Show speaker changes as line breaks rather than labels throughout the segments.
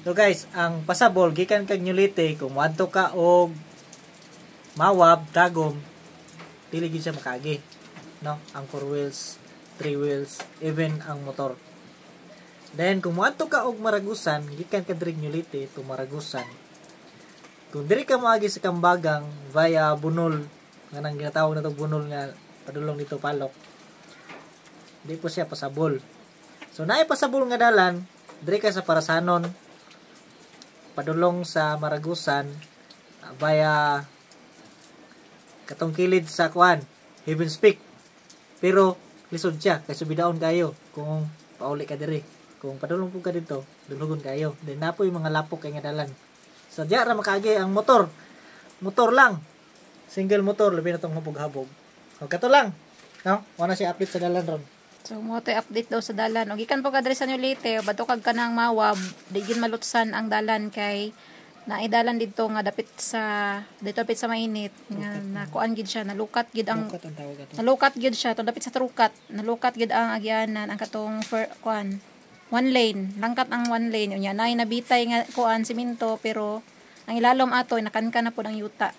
So guys, ang pasabol gikan kag nyulite kung wanto ka og mawab dagom dili gyud siya makaagi. No, ang four wheels, three wheels, even ang motor. Then kung wanto ka og maragusan, gikan ka dire nyulite to maragusan. Kung diri ka moagi sa Kambagang via Bunol, nga nang ginatawag na to Bunol nga padulong dito Palok. Di po siya pasabol. So naay pasabol nga dalan, dire ka sa Parasanon, padulong sa Maragusan uh, via katungkilid sa kuan Heaven's Peak pero lisod siya kay subidaon kayo kung pauli ka diri kung padulong po ka dito dulugon kayo din napoy mga lapok kay nga dalan so, diya ra makagi ang motor motor lang single motor labi na tong hubog hubog o kato lang no wala siya update sa dalan ron
So, mo to update daw sa dalan. Og gikan po kadre sa nyo late, bato kag kanang mawab, digin malutsan ang dalan kay naidalan dito nga dapit sa dito dapit sa mainit nga nakuan gid siya nalukat gid ang nalukat gid siya to dapit sa trukat nalukat gid ang agianan ang katong for kuan one lane langkat ang one lane unya nay nabitay nga kuan semento pero ang ilalom ato nakankan na pud ang yuta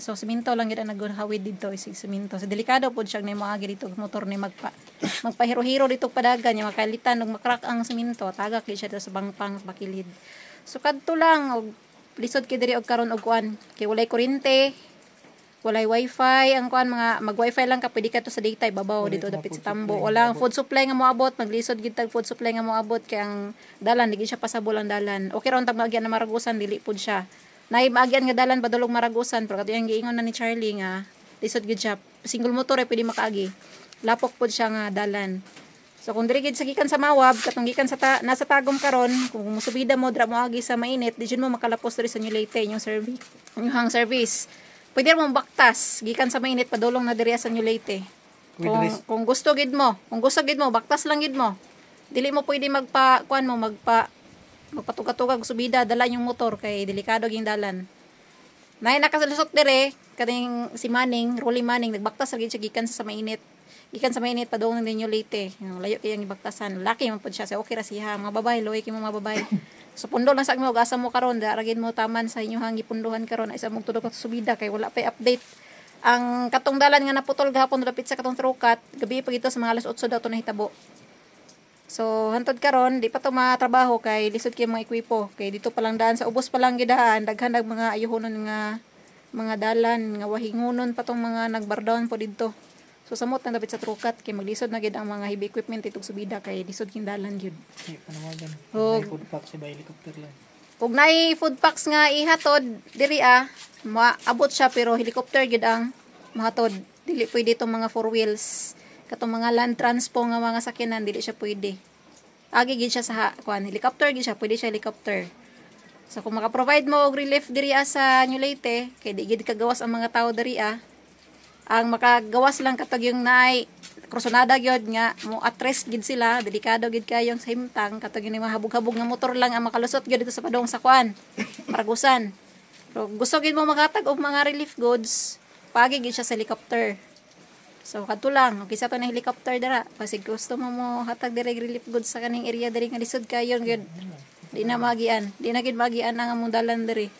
So siminto lang gid ang naghawid didto isig eh, siminto. So delikado pod siya ni moagi dito motor ni magpa magpahiro-hiro dito padagan niya makalitan og makrak ang siminto tagak gid siya sa bangpang bakilid. So kadto lang og lisod kay diri og karon og kuan kay walay kuryente walay wifi ang kuan mga mag wifi lang ka pwede ka to sa data ibabaw dito dapit sa tambo wala ang food supply nga moabot maglisod gid tag food supply nga moabot kay ang dalan ligid siya pasabol ang dalan okay ra tag magyan na maragusan dili pud siya Naibagyan nga dalan padulog maragusan pero kadto yung giingon na ni Charlie nga lisod good job Single motor eh pwede makaagi. Lapok pod siya nga dalan. So kung diri sa gikan sa Mawab katong gikan sa ta, nasa tagom karon kung musubida mo dra mo agi sa mainit di mo makalapos diri sa inyo Leyte yung service yung hang service. Pwede mo baktas gikan sa mainit padulong na diri sa inyo Leyte. Kung, kung gusto gid mo, kung gusto gid mo baktas lang gid mo. Dili mo pwede magpa kuan mo magpa magpatugatugag subida dala yung motor kay delikado yung dalan nay nakalusot dire kaning si Manning Rolly Manning nagbaktas ra gyud gikan sa mainit gikan sa mainit padung ninyo late layo kay ang ibaktasan laki man pud siya sa okay ra siya mga babay loy kay mga babay so pundol lang sa mo gasa mo karon daragin mo taman sa inyong hang punduhan karon isa mong tudog subida kay wala pa update ang katong dalan nga naputol gahapon lapit sa katong trukat gabi pagito sa mga alas 8 daw to nahitabo So, hantod karon di pa to matrabaho kay lisod kay mga ekwipo. Kay dito pa lang daan sa ubos pa lang gidaan, daghan dag mga ayuhonon nga mga dalan, nga wahingunon pa tong mga nagbardawon po dito. So, samot na dapat sa trukat kay maglisod na gid ang mga heavy equipment itong subida kay lisod kin dalan gyud.
Hey, panawagan. Og, oh. food pack sa helicopter lang.
Ug nay food packs nga ihatod diri ah, maabot siya pero helicopter gyud ang mahatod. Dili pwede itong mga four wheels katong mga land transpo nga mga sakyanan dili siya pwede agi gid siya sa kuan helicopter gid siya pwede siya helicopter so kung maka-provide mo og relief diri ah sa New Leyte kay di gid kagawas ang mga tawo diri ah ang makagawas lang katag yung naay krusonada gyud nga mo at gid sila delikado gid kayong sa himtang katag yung mga habog-habog nga motor lang ang makalusot gyud dito sa padong sa sakuan paragusan pero gusto gid mo makatag og mga relief goods pagi gid siya sa helicopter So kadto lang, og isa to na helicopter dira. Kasi gusto mo mo hatag dire relief goods sa kaning area diri nga lisod kayon gyud. Di na magian, di na gid magian ang among dalan diri.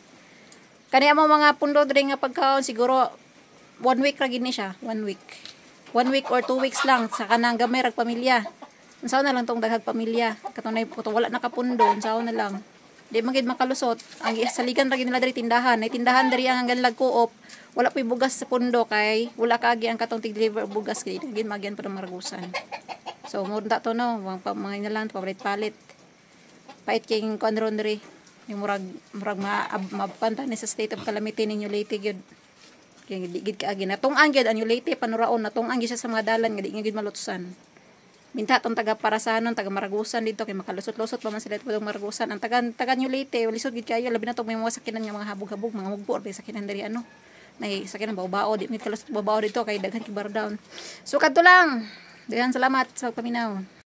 Kani amo mga pundo diri nga pagkaon siguro one week ra gid ni siya, one week. One week or two weeks lang sa kanang gamay rag pamilya. Unsa na lang tong daghag pamilya. Katunay puto wala nakapundo, unsa na lang. Di magid makalusot. Ang saligan ra nila diri tindahan. Ay tindahan diri ang hanggang lag-coop. Wala pay bugas sa pundo kay wala kaagi ang katong tig-deliver bugas kay gid magyan para margusan. So murda to no, mga mga nalan palit-palit. Pait king konron diri. Yung murag murag maabanta ni sa state of calamity ninyo late gyud. Kay gid kaagi natong tong ang anyo late panuraon natong tong ang siya sa mga dalan nga di gyud malutsan. Minta tong taga Parasanon, taga Maragusan dito kay makalusot-lusot pa man sila dito Maragusan. Ang taga taga New Leyte, walisod gid kayo labi na tong may mga sakinan nga mga habog-habog, mga mugbo or sakinan diri ano. Nay sakinan bao-bao di mit kalusot bao dito kay daghan kibar down. So kadto lang. Daghan salamat sa paminaw.